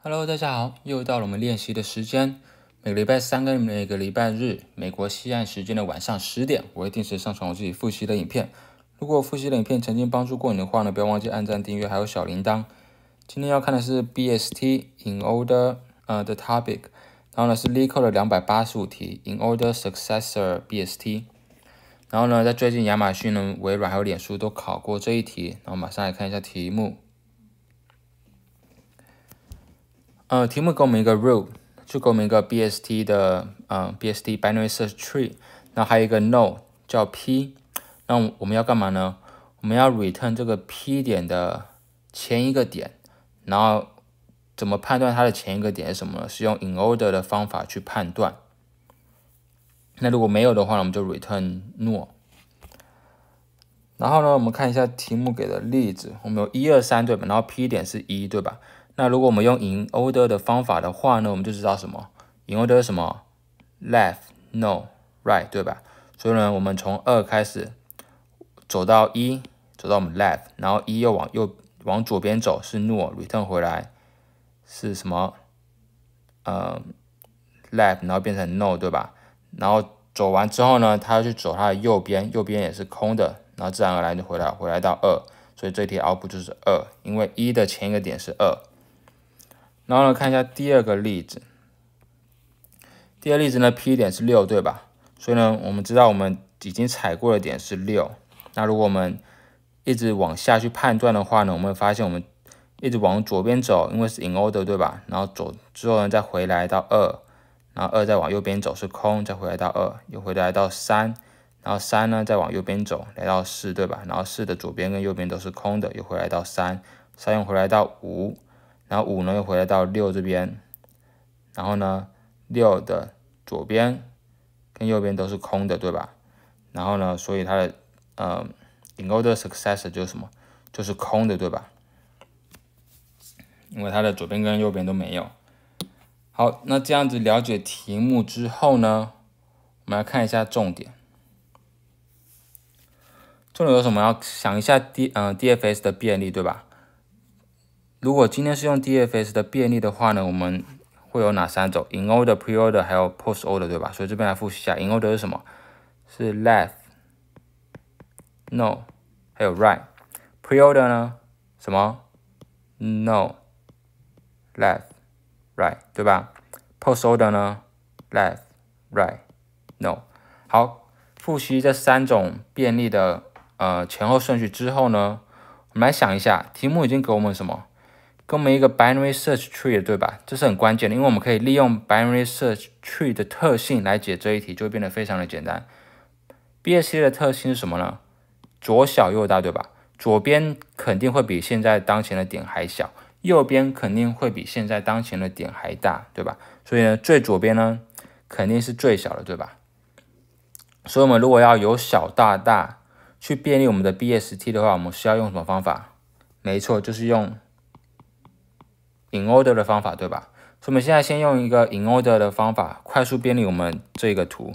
Hello，大家好，又到了我们练习的时间。每个礼拜三跟每个礼拜日，美国西岸时间的晚上十点，我会定时上传我自己复习的影片。如果复习的影片曾经帮助过你的话呢，不要忘记按赞、订阅，还有小铃铛。今天要看的是 BST in order，呃，the topic，然后呢是 l e c o 的两百八十五题 in order successor BST。然后呢，在最近亚马逊、呢微软还有脸书都考过这一题。然后马上来看一下题目。呃，题目给我们一个 r o l e 就给我们一个 BST 的，嗯，BST binary search tree，那还有一个 n o 叫 p，那我们要干嘛呢？我们要 return 这个 p 点的前一个点，然后怎么判断它的前一个点是什么？是用 in order 的方法去判断。那如果没有的话，我们就 return n o 然后呢，我们看一下题目给的例子，我们有一二三对吧？然后 p 点是一对吧？那如果我们用 in order 的方法的话呢，我们就知道什么 in order 是什么 left, no, right 对吧？所以呢，我们从二开始走到一，走到我们 left，然后一又往右往左边走是 no，return 回来是什么？呃 left，然后变成 no 对吧？然后走完之后呢，他要去走他的右边，右边也是空的，然后自然而然就回来，回来到二，所以这题 output 就是二，因为一的前一个点是二。然后呢，看一下第二个例子。第二个例子呢，P 点是六，对吧？所以呢，我们知道我们已经踩过的点是六。那如果我们一直往下去判断的话呢，我们会发现我们一直往左边走，因为是 in order，对吧？然后走之后呢，再回来到二，然后二再往右边走是空，再回来到二，又回来到三，然后三呢再往右边走来到四，对吧？然后四的左边跟右边都是空的，又回来到三，三又回来到五。然后五呢又回来到六这边，然后呢六的左边跟右边都是空的，对吧？然后呢，所以它的呃，n o d e r success 就是什么？就是空的，对吧？因为它的左边跟右边都没有。好，那这样子了解题目之后呢，我们来看一下重点。重点有什么？要想一下 D 嗯 DFS 的便利，对吧？如果今天是用 DFS 的便利的话呢，我们会有哪三种？In order、Pre order 还有 Post order，对吧？所以这边来复习一下：In order 是什么？是 left、no 还有 right。Pre order 呢？什么？no、left、right，对吧？Post order 呢？left、right、no。好，复习这三种便利的呃前后顺序之后呢，我们来想一下，题目已经给我们什么？跟我们一个 binary search tree 对吧？这是很关键的，因为我们可以利用 binary search tree 的特性来解这一题，就会变得非常的简单。BST 的特性是什么呢？左小右大，对吧？左边肯定会比现在当前的点还小，右边肯定会比现在当前的点还大，对吧？所以呢，最左边呢，肯定是最小的，对吧？所以，我们如果要由小到大去便利我们的 BST 的话，我们需要用什么方法？没错，就是用。in order 的方法对吧？所以我们现在先用一个 in order 的方法快速便利我们这个图。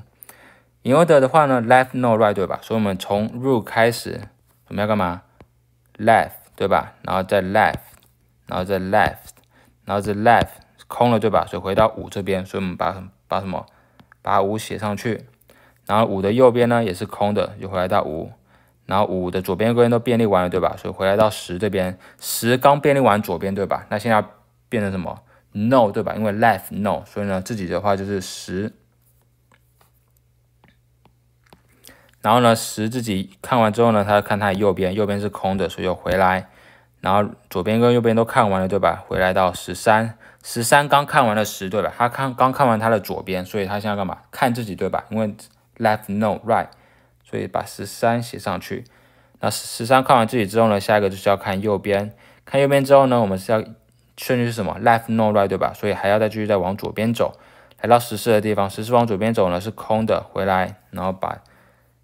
in order 的话呢，left no right 对吧？所以我们从 r 开始，我们要干嘛？left 对吧？然后再 left，然后再 left，然后再 left，空了对吧？所以回到五这边，所以我们把把什么把五写上去，然后五的右边呢也是空的，就回来到五，然后五的左边右边都便利完了对吧？所以回来到十这边，十刚便利完左边对吧？那现在变成什么？No，对吧？因为 Left No，所以呢自己的话就是十。然后呢十自己看完之后呢，他看他的右边，右边是空的，所以又回来。然后左边跟右边都看完了，对吧？回来到十三，十三刚看完了十，对吧？他看刚看完他的左边，所以他现在干嘛？看自己，对吧？因为 Left No Right，所以把十三写上去。那十三看完自己之后呢，下一个就是要看右边。看右边之后呢，我们是要。顺序是什么？left no right，对吧？所以还要再继续再往左边走，来到十四的地方。十四往左边走呢是空的，回来，然后把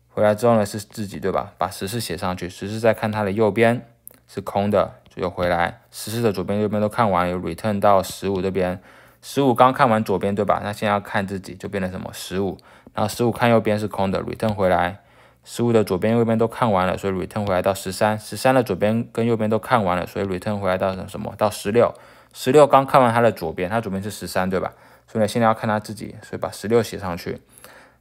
回来之后呢是自己，对吧？把十四写上去。十四再看它的右边是空的，又回来。十四的左边右边都看完又 return 到十五这边。十五刚看完左边，对吧？那现在要看自己就变成什么？十五。然后十五看右边是空的，return 回来。十五的左边右边都看完了，所以 return 回来到十三。十三的左边跟右边都看完了，所以 return 回来到什么？到十六。十六刚看完它的左边，它左边是十三，对吧？所以呢，现在要看它自己，所以把十六写上去。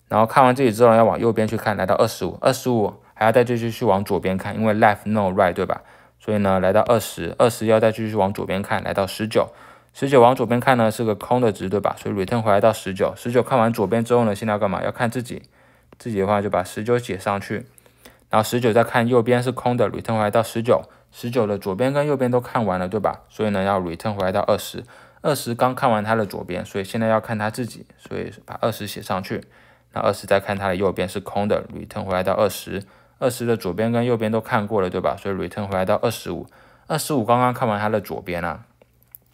然后看完自己之后，要往右边去看，来到二十五。二十五还要再继续去往左边看，因为 left no right，对吧？所以呢，来到二十二十要再继续往左边看，来到十九。十九往左边看呢是个空的值，对吧？所以 return 回来到十九。十九看完左边之后呢，现在要干嘛？要看自己。自己的话就把十九写上去，然后十九再看右边是空的，return 回来到十九，十九的左边跟右边都看完了，对吧？所以呢要 return 回来到二十二十刚看完它的左边，所以现在要看它自己，所以把二十写上去。那二十再看它的右边是空的，return 回来到二十二十的左边跟右边都看过了，对吧？所以 return 回来到二十五，二十五刚刚看完它的左边了，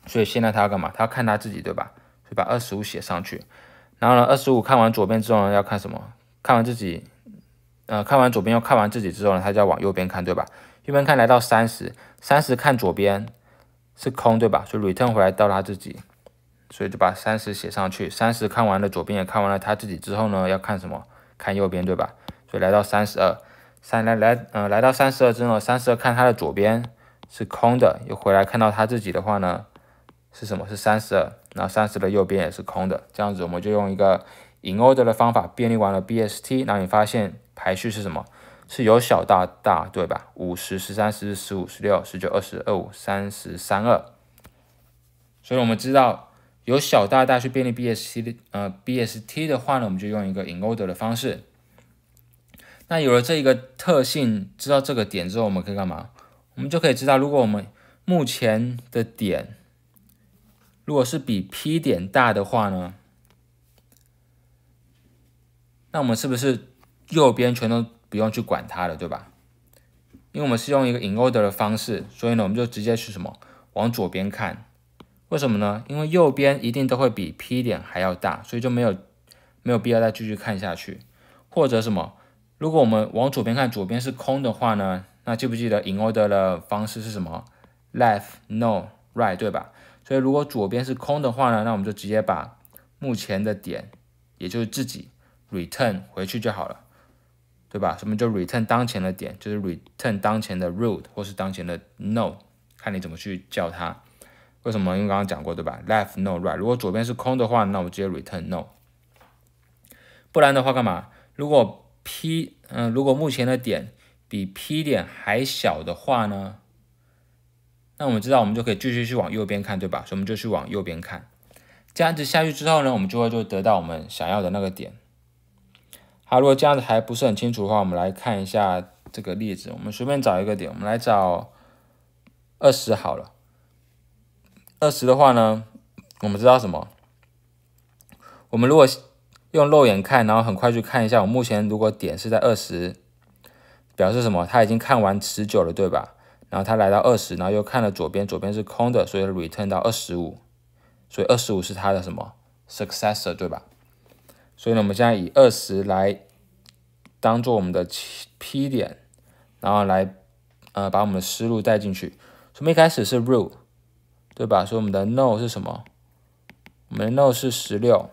所以现在它要干嘛？它要看它自己，对吧？所以把二十五写上去。然后呢，二十五看完左边之后呢，要看什么？看完自己，呃，看完左边，又看完自己之后呢，他要往右边看，对吧？右边看，来到三十，三十看左边是空，对吧？所以 return 回来到他自己，所以就把三十写上去。三十看完了左边，也看完了他自己之后呢，要看什么？看右边，对吧？所以来到三十二，三来来，呃，来到三十二之后，三十二看他的左边是空的，又回来看到他自己的话呢，是什么？是三十二。然后三十的右边也是空的，这样子我们就用一个。in order 的方法便利完了 BST，那你发现排序是什么？是由小到大，对吧？五十、十三、十、十五、十六、十九、二十二、五、三十三、二。所以，我们知道由小到大去便利 BST 的呃 BST 的话呢，我们就用一个 in order 的方式。那有了这一个特性，知道这个点之后，我们可以干嘛？我们就可以知道，如果我们目前的点如果是比 p 点大的话呢？那我们是不是右边全都不用去管它了，对吧？因为我们是用一个 in order 的方式，所以呢，我们就直接去什么往左边看。为什么呢？因为右边一定都会比 p 点还要大，所以就没有没有必要再继续看下去。或者什么？如果我们往左边看，左边是空的话呢？那记不记得 in order 的方式是什么？left no right，对吧？所以如果左边是空的话呢，那我们就直接把目前的点，也就是自己。return 回去就好了，对吧？什么就 return 当前的点，就是 return 当前的 root 或是当前的 no，看你怎么去叫它。为什么？因为刚刚讲过，对吧？left no right。如果左边是空的话，那我直接 return no。不然的话，干嘛？如果 p 嗯，如果目前的点比 p 点还小的话呢？那我们知道，我们就可以继续去往右边看，对吧？所以我们就去往右边看。这样子下去之后呢，我们就会就得到我们想要的那个点。好，如果这样子还不是很清楚的话，我们来看一下这个例子。我们随便找一个点，我们来找二十好了。二十的话呢，我们知道什么？我们如果用肉眼看，然后很快去看一下，我目前如果点是在二十，表示什么？他已经看完持久了，对吧？然后他来到二十，然后又看了左边，左边是空的，所以 return 到二十五，所以二十五是他的什么 successor，对吧？所以呢，我们现在以二十来当做我们的 P 点，然后来呃把我们的思路带进去。我们一开始是 Rule，对吧？所以我们的 No 是什么？我们的 No 是十六，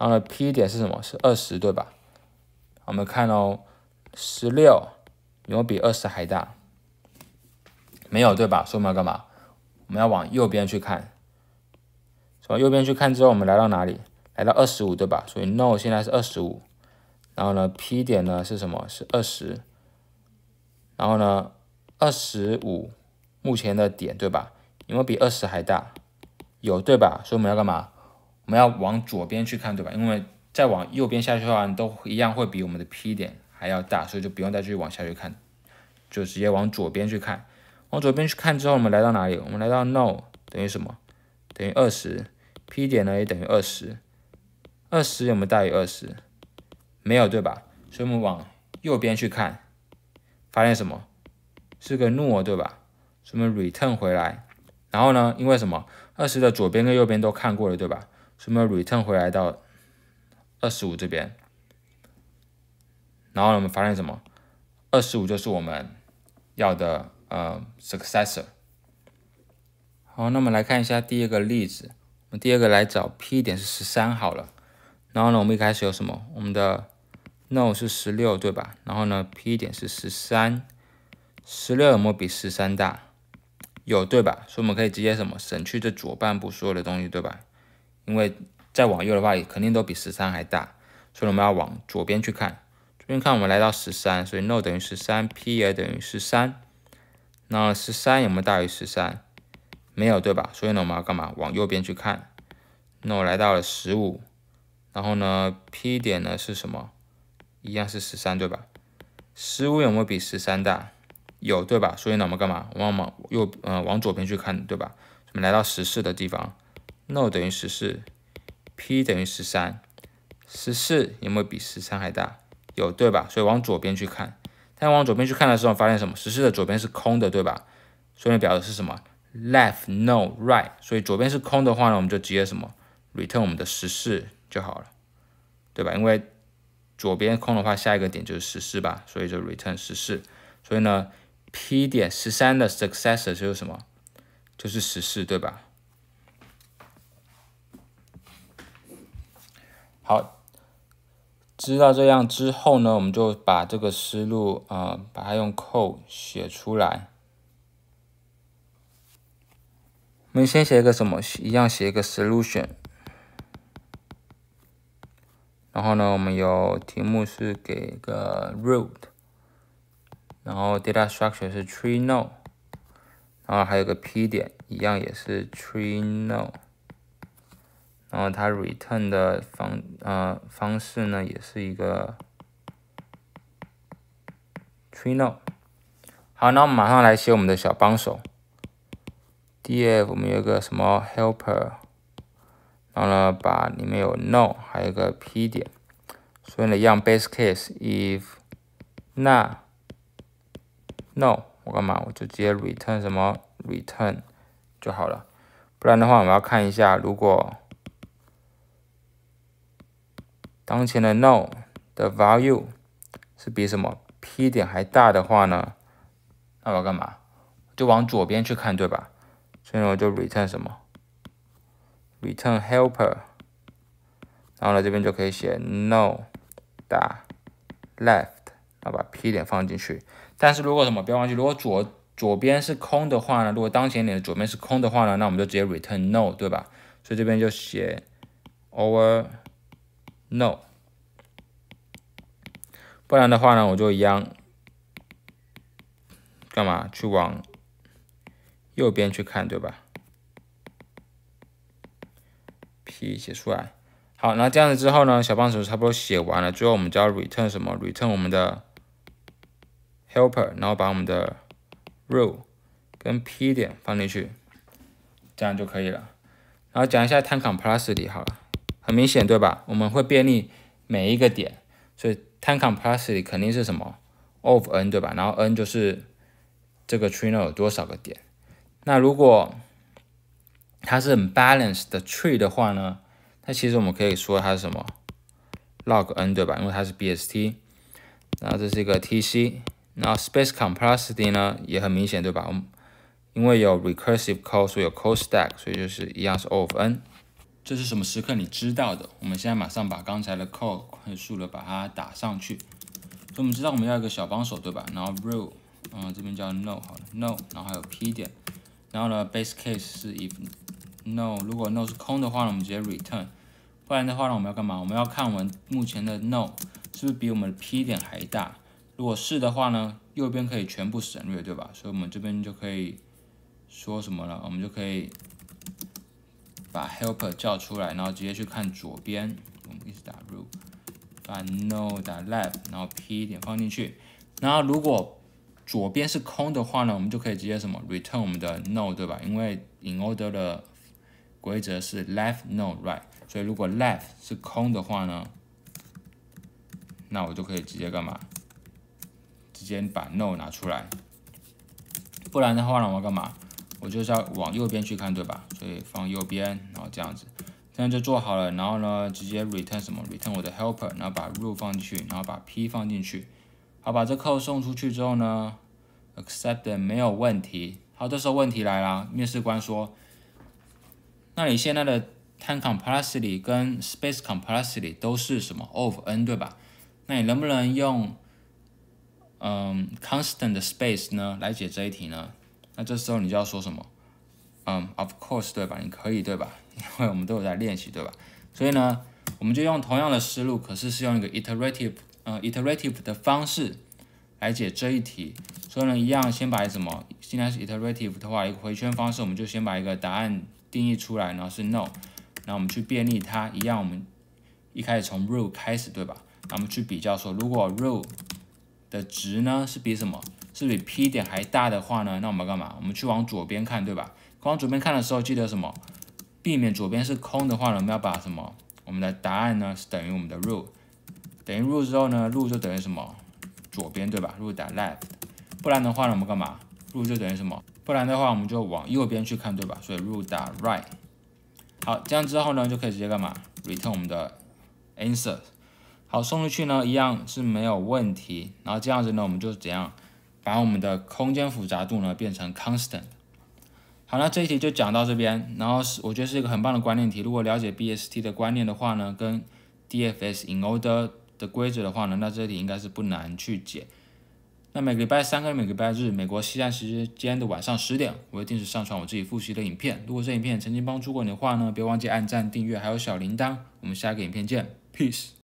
然后呢 P 点是什么？是二十，对吧？我们看哦，十六有没有比二十还大？没有，对吧？所以我们要干嘛？我们要往右边去看。从右边去看之后，我们来到哪里？来到二十五，对吧？所以 no 现在是二十五，然后呢 p 点呢是什么？是二十，然后呢二十五目前的点，对吧？因为比二十还大，有对吧？所以我们要干嘛？我们要往左边去看，对吧？因为再往右边下去的话，都一样会比我们的 p 点还要大，所以就不用再继续往下去看，就直接往左边去看。往左边去看之后，我们来到哪里？我们来到 no 等于什么？等于二十，p 点呢也等于二十。二十有没有大于二十？没有对吧？所以我们往右边去看，发现什么？是个诺对吧？什么 return 回来？然后呢？因为什么？二十的左边跟右边都看过了对吧？什么 return 回来到二十五这边？然后我们发现什么？二十五就是我们要的呃 successor。好，那我们来看一下第二个例子。我们第二个来找 P 点是十三好了。然后呢，我们一开始有什么？我们的 no 是十六，对吧？然后呢，p 点是十三，十六有没有比十三大？有，对吧？所以我们可以直接什么，省去这左半部所有的东西，对吧？因为再往右的话，肯定都比十三还大，所以我们要往左边去看。左边看，我们来到十三，所以 no 等于十三，p 也等于十三。那十三有没有大于十三？没有，对吧？所以呢，我们要干嘛？往右边去看。no 来到了十五。然后呢，p 点呢是什么？一样是十三，对吧？十五有没有比十三大？有，对吧？所以呢，我们干嘛？往往右，呃，往左边去看，对吧？我们来到十四的地方，no 等于十四，p 等于十三，十四有没有比十三还大？有，对吧？所以往左边去看，但往左边去看的时候，发现什么？十四的左边是空的，对吧？所以表的是什么？left no right，所以左边是空的话呢，我们就直接什么？return 我们的十四。就好了，对吧？因为左边空的话，下一个点就是十四吧，所以就 return 十四。所以呢，p 点十三的 successor 就是什么？就是十四，对吧？好，知道这样之后呢，我们就把这个思路啊，把它用 code 写出来。我们先写一个什么？一样写一个 solution。然后呢，我们有题目是给个 root，然后 d a t a s t r u c t u r e 是 tree node，然后还有个 p 点，一样也是 tree node，然后它 return 的方呃方式呢，也是一个 tree node。好，那我们马上来写我们的小帮手。d f 我们有个什么 helper，然后呢，把里面有 n o 还有个 p 点。所以呢，一样 base case if，not n o 我干嘛？我就直接 return 什么 return 就好了。不然的话，我们要看一下，如果当前的 no 的 value 是比什么 p 点还大的话呢？那我要干嘛？就往左边去看，对吧？所以呢，我就 return 什么 return helper，然后呢，这边就可以写 no。打 left，然后把 P 点放进去。但是如果什么，不要忘记，如果左左边是空的话呢？如果当前点的左边是空的话呢？那我们就直接 return no，对吧？所以这边就写 over no。不然的话呢，我就一样干嘛？去往右边去看，对吧？P 写出来。好，那这样子之后呢，小帮手差不多写完了，最后我们就要 return 什么？return 我们的 helper，然后把我们的 r u l e 跟 p 点放进去，这样就可以了。然后讲一下 tan complexity 好了，很明显对吧？我们会便利每一个点，所以 tan complexity 肯定是什么？of n 对吧？然后 n 就是这个 t r e i n e r e 有多少个点。那如果它是很 balanced 的 tree 的话呢？那其实我们可以说它是什么 log n 对吧？因为它是 BST。然后这是一个 TC。然后 space complexity 呢？也很明显对吧？我们因为有 recursive call，所以有 call stack，所以就是一样是 O of n。这是什么时刻你知道的？我们现在马上把刚才的 call 快速的把它打上去。所以我们知道我们要一个小帮手对吧？然后 rule，嗯，这边叫 no 好了 no，然后还有 p 点。然后呢 base case 是 if no，如果 no 是空的话呢，我们直接 return。不然的话呢？我们要干嘛？我们要看我们目前的 no 是不是比我们的 p 点还大？如果是的话呢，右边可以全部省略，对吧？所以我们这边就可以说什么了？我们就可以把 helper 叫出来，然后直接去看左边。我们一直打 root，把 no 打 left，然后 p 点放进去。然后如果左边是空的话呢，我们就可以直接什么 return 我们的 no，对吧？因为 in order 的规则是 left no right。所以如果 left 是空的话呢，那我就可以直接干嘛？直接把 no 拿出来。不然的话呢，我要干嘛？我就是要往右边去看，对吧？所以放右边，然后这样子，这样就做好了。然后呢，直接 return 什么？return 我的 helper，然后把 r u l e 放进去，然后把 p 放进去。好，把这扣送出去之后呢，accept 没有问题。好，这时候问题来了，面试官说，那你现在的 Time complexity 跟 space complexity 都是什么 of n 对吧？那你能不能用嗯 constant space 呢来解这一题呢？那这时候你就要说什么嗯，of course 对吧？你可以对吧？因为我们都有在练习对吧？所以呢，我们就用同样的思路，可是是用一个 iterative 呃 iterative 的方式来解这一题。所以呢，一样先把什么？现在是 iterative 的话，一个回圈方式，我们就先把一个答案定义出来，然后是 no。那我们去便利它一样，我们一开始从 r u l e 开始，对吧？那我们去比较说，如果 r u l e 的值呢是比什么？是比 p 点还大的话呢？那我们要干嘛？我们去往左边看，对吧？往左边看的时候，记得什么？避免左边是空的话，呢，我们要把什么？我们的答案呢是等于我们的 r u l e 等于 r u l e 之后呢，r u l e 就等于什么？左边，对吧？r u l e 打 left，不然的话呢，我们干嘛？r u l e 就等于什么？不然的话，我们就往右边去看，对吧？所以 r u l e 打 right。好，这样之后呢，就可以直接干嘛？return 我们的 answer。好，送出去呢，一样是没有问题。然后这样子呢，我们就怎样把我们的空间复杂度呢变成 constant。好，那这一题就讲到这边。然后是我觉得是一个很棒的观念题。如果了解 BST 的观念的话呢，跟 DFS in order 的规则的话呢，那这题应该是不难去解。那每个礼拜三，跟每个礼拜日，美国西岸时间的晚上十点，我会定时上传我自己复习的影片。如果这影片曾经帮助过你的话呢，别忘记按赞、订阅，还有小铃铛。我们下个影片见，Peace。